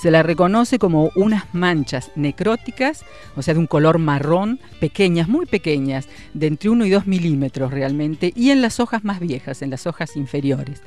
Se la reconoce como unas manchas necróticas, o sea, de un color marrón, pequeñas, muy pequeñas, de entre 1 y 2 milímetros realmente, y en las hojas más viejas, en las hojas inferiores.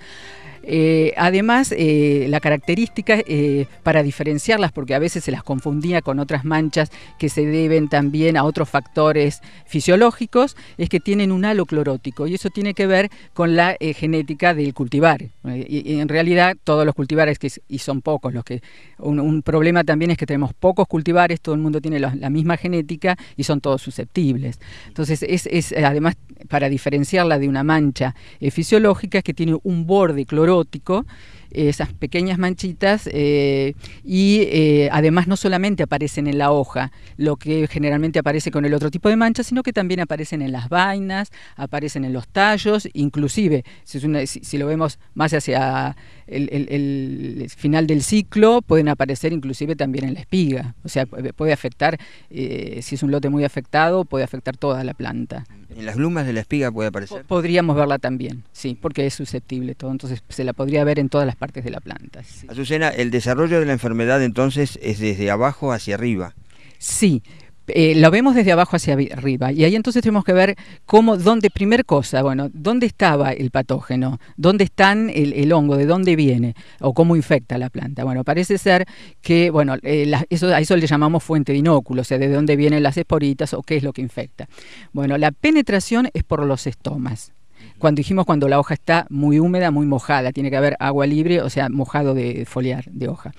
Eh, además, eh, la característica eh, para diferenciarlas, porque a veces se las confundía con otras manchas que se deben también a otros factores fisiológicos, es que tienen un halo clorótico y eso tiene que ver con la genética del cultivar. en realidad, todos los cultivares, que, y son pocos los que un, problema también es que tenemos pocos cultivares, todo el mundo tiene la, misma genética y son todos susceptibles. Entonces, es, además para diferenciarla de una mancha eh, fisiológica es que tiene un borde clorótico esas pequeñas manchitas eh, y eh, además no solamente aparecen en la hoja, lo que generalmente aparece con el otro tipo de mancha, sino que también aparecen en las vainas, aparecen en los tallos, inclusive si, lo vemos más hacia el, final del ciclo, pueden aparecer inclusive también en la espiga, o sea, puede afectar, eh, si es un lote muy afectado, puede afectar toda la planta en las glumas de la espiga puede aparecer. Podríamos verla también, sí, porque es susceptible todo, entonces se la podría ver en todas las partes de la planta. Azucena, el desarrollo de la enfermedad entonces es desde abajo hacia arriba. Sí, eh, lo vemos desde abajo hacia arriba. Y ahí entonces tenemos que ver cómo, dónde, primer cosa, bueno, dónde estaba el patógeno, dónde están el, hongo, de dónde viene o cómo infecta la planta. Bueno, parece ser que, bueno, eh, eso, a eso le llamamos fuente de inóculo, o sea, de dónde vienen las esporitas o qué es lo que infecta. Bueno, la penetración es por los estomas cuando dijimos cuando la hoja está muy húmeda, muy mojada, tiene que haber agua libre, o sea, mojado de foliar de hoja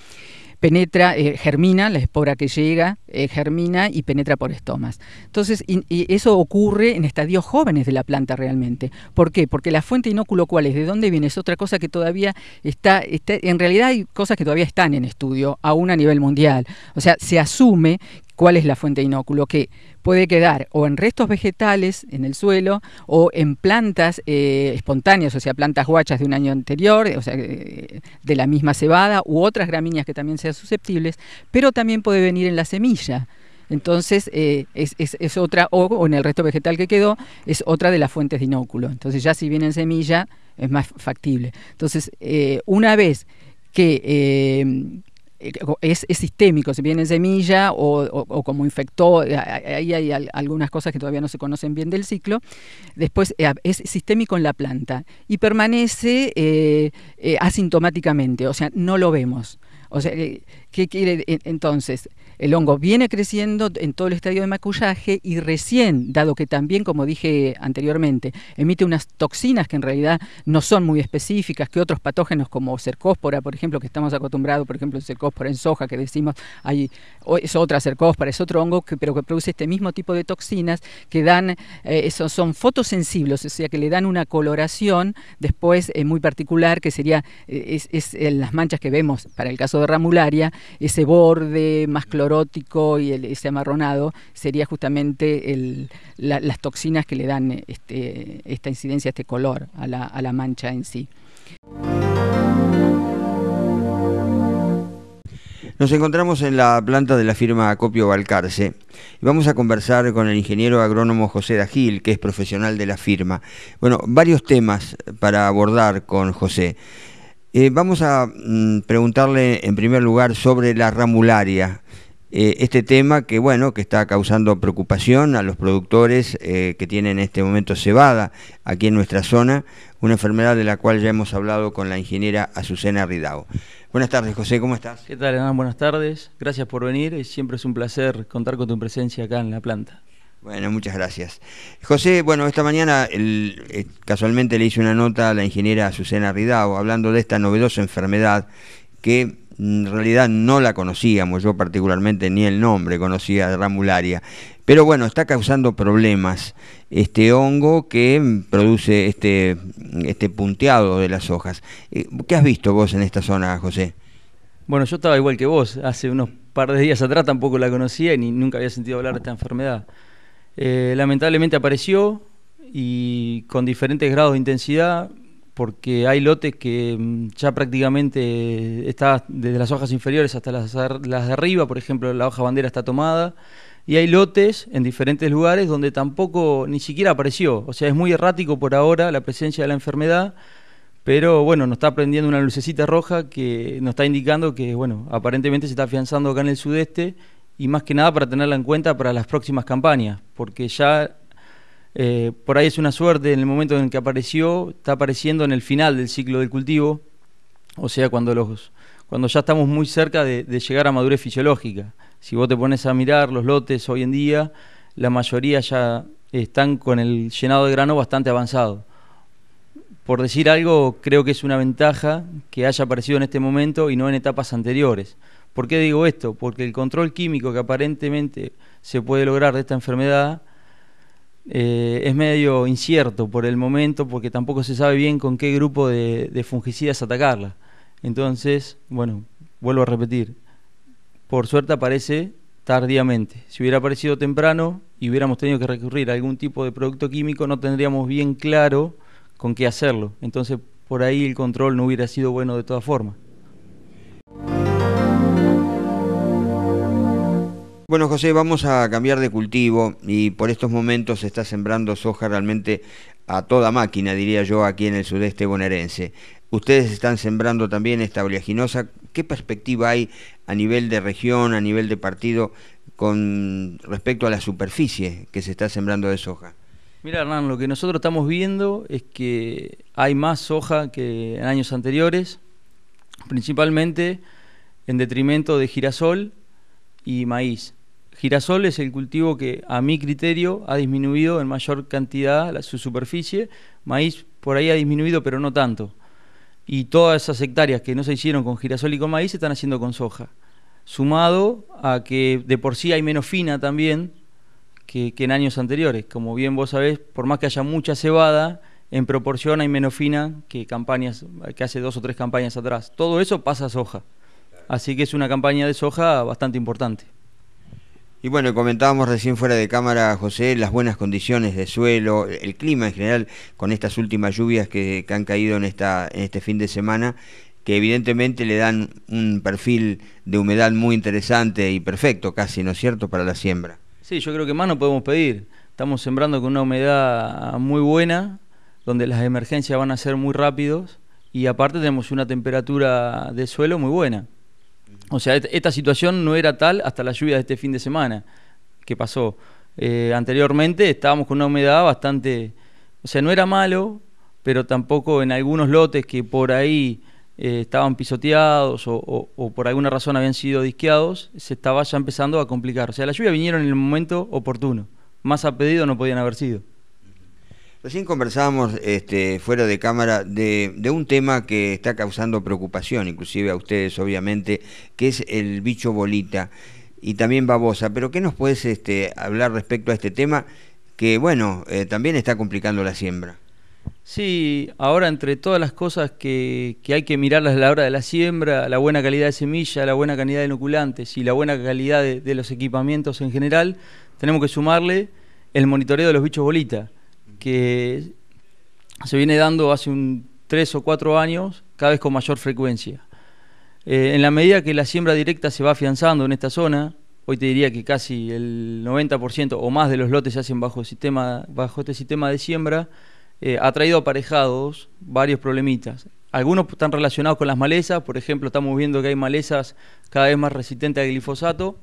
penetra, eh, germina, la espora que llega, eh, germina y penetra por estomas. Entonces, y, eso ocurre en estadios jóvenes de la planta realmente. ¿Por qué? Porque la fuente inoculo ¿cuál es? ¿De dónde viene? Es otra cosa que todavía está, está en realidad hay cosas que todavía están en estudio, aún a nivel mundial. O sea, se asume cuál es la fuente de inóculo, que puede quedar o en restos vegetales en el suelo o en plantas eh, espontáneas, o sea, plantas guachas de un año anterior, o sea, eh, de la misma cebada u otras gramíneas que también sean susceptibles, pero también puede venir en la semilla. Entonces, eh, es, otra, o, en el resto vegetal que quedó, es otra de las fuentes de inóculo. Entonces, ya si viene en semilla, es más factible. Entonces, una vez que eh, es, sistémico, si viene semilla o, como infectó, eh, ahí hay algunas cosas que todavía no se conocen bien del ciclo. Después eh, es sistémico en la planta y permanece asintomáticamente, o sea, no lo vemos. O sea, eh, ¿qué quiere entonces? El hongo viene creciendo en todo el estadio de macullaje y recién, dado que también, como dije anteriormente, emite unas toxinas que en realidad no son muy específicas, que otros patógenos como cercóspora, por ejemplo, que estamos acostumbrados, por ejemplo, cercóspora en soja, que decimos, hay, es otra cercóspora, es otro hongo, pero que produce este mismo tipo de toxinas que dan, eh, son fotosensibles, o sea, que le dan una coloración después eh, muy particular, que sería, es, las manchas que vemos para el caso de ramularia, ese borde más clorótico y ese amarronado sería justamente las toxinas que le dan este, esta incidencia, este color a la, mancha en sí. Nos encontramos en la planta de la firma Acopio y Vamos a conversar con el ingeniero agrónomo José Dagil, que es profesional de la firma. Bueno, varios temas para abordar con José. Eh, vamos a mm, preguntarle en primer lugar sobre la ramularia, eh, este tema que bueno que está causando preocupación a los productores eh, que tienen en este momento cebada aquí en nuestra zona, una enfermedad de la cual ya hemos hablado con la ingeniera Azucena Ridao. Buenas tardes, José, ¿cómo estás? ¿Qué tal, Hernán? Buenas tardes, gracias por venir siempre es un placer contar con tu presencia acá en la planta. Bueno, muchas gracias. José, bueno, esta mañana eh, casualmente le hice una nota a la ingeniera Susana Ridao hablando de esta novedosa enfermedad que mm, en realidad no la conocíamos, yo particularmente ni el nombre conocía de ramularia, pero bueno, está causando problemas este hongo que mm, produce este, mm, este punteado de las hojas. Eh, ¿Qué has visto vos en esta zona, José? Bueno, yo estaba igual que vos, hace unos par de días atrás tampoco la conocía y nunca había sentido hablar de esta enfermedad. Eh, lamentablemente apareció y con diferentes grados de intensidad, porque hay lotes que mm, ya prácticamente está desde las hojas inferiores hasta las, las de arriba, por ejemplo, la hoja bandera está tomada, y hay lotes en diferentes lugares donde tampoco ni siquiera apareció, o sea, es muy errático por ahora la presencia de la enfermedad, pero bueno, nos está prendiendo una lucecita roja que nos está indicando que, bueno, aparentemente se está afianzando acá en el sudeste y más que nada para tenerla en cuenta para las próximas campañas, porque ya eh, por ahí es una suerte en el momento en que apareció, está apareciendo en el final del ciclo del cultivo, o sea, cuando, los, cuando ya estamos muy cerca de llegar a madurez fisiológica. Si vos te pones a mirar los lotes hoy en día, la mayoría ya están con el llenado de grano bastante avanzado. Por decir algo, creo que es una ventaja que haya aparecido en este momento y no en etapas anteriores, ¿Por qué digo esto? Porque el control químico que aparentemente se puede lograr de esta enfermedad eh, es medio incierto por el momento porque tampoco se sabe bien con qué grupo de, de fungicidas atacarla. Entonces, bueno, vuelvo a repetir, por suerte aparece tardíamente. Si hubiera aparecido temprano y hubiéramos tenido que recurrir a algún tipo de producto químico, no tendríamos bien claro con qué hacerlo. Entonces, por ahí el control no hubiera sido bueno de todas formas. Bueno, José, vamos a cambiar de cultivo y por estos momentos se está sembrando soja realmente a toda máquina, diría yo, aquí en el sudeste bonaerense. Ustedes están sembrando también esta oleaginosa. ¿Qué perspectiva hay a nivel de región, a nivel de partido, con respecto a la superficie que se está sembrando de soja? Mira, Hernán, lo que nosotros estamos viendo es que hay más soja que en años anteriores, principalmente en detrimento de girasol y maíz. Girasol es el cultivo que a mi criterio ha disminuido en mayor cantidad la, su superficie, maíz por ahí ha disminuido pero no tanto. Y todas esas hectáreas que no se hicieron con girasol y con maíz se están haciendo con soja. Sumado a que de por sí hay menos fina también que, en años anteriores. Como bien vos sabés, por más que haya mucha cebada, en proporción hay menos fina que campañas, que hace dos o tres campañas atrás. Todo eso pasa a soja. Así que es una campaña de soja bastante importante. Y bueno, comentábamos recién fuera de cámara, José, las buenas condiciones de suelo, el clima en general, con estas últimas lluvias que, han caído en, esta, en este fin de semana, que evidentemente le dan un perfil de humedad muy interesante y perfecto casi, ¿no es cierto?, para la siembra. Sí, yo creo que más no podemos pedir. Estamos sembrando con una humedad muy buena, donde las emergencias van a ser muy rápidos y aparte tenemos una temperatura de suelo muy buena. O sea, esta situación no era tal hasta la lluvia de este fin de semana que pasó. Eh, anteriormente estábamos con una humedad bastante, o sea, no era malo, pero tampoco en algunos lotes que por ahí eh, estaban pisoteados o, o, por alguna razón habían sido disqueados, se estaba ya empezando a complicar. O sea, la lluvia vinieron en el momento oportuno, más a pedido no podían haber sido. Recién conversábamos este, fuera de cámara de, un tema que está causando preocupación, inclusive a ustedes obviamente, que es el bicho bolita y también babosa. Pero ¿qué nos puedes este, hablar respecto a este tema que, bueno, eh, también está complicando la siembra? Sí, ahora entre todas las cosas que, hay que mirarlas a la hora de la siembra, la buena calidad de semilla, la buena calidad de inoculantes y la buena calidad de, de los equipamientos en general, tenemos que sumarle el monitoreo de los bichos bolita que se viene dando hace un tres o cuatro años, cada vez con mayor frecuencia. Eh, en la medida que la siembra directa se va afianzando en esta zona, hoy te diría que casi el 90% o más de los lotes se hacen bajo, este sistema de siembra, eh, ha traído aparejados varios problemitas. Algunos están relacionados con las malezas, por ejemplo, estamos viendo que hay malezas cada vez más resistentes al glifosato,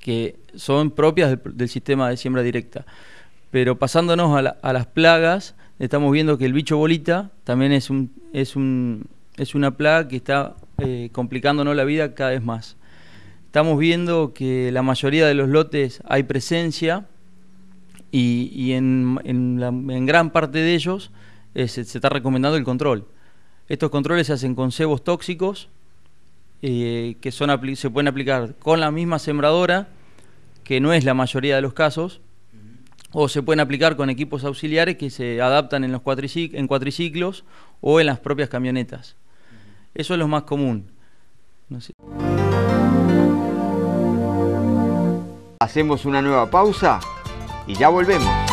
que son propias del sistema de siembra directa. Pero pasándonos a, las plagas, estamos viendo que el bicho bolita también es, una plaga que está eh, complicándonos la vida cada vez más. Estamos viendo que la mayoría de los lotes hay presencia y, en, gran parte de ellos eh, se, está recomendando el control. Estos controles se hacen con cebos tóxicos eh, que se pueden aplicar con la misma sembradora, que no es la mayoría de los casos, o se pueden aplicar con equipos auxiliares que se adaptan en los cuatriciclos o en las propias camionetas. Eso es lo más común. Hacemos una nueva pausa y ya volvemos.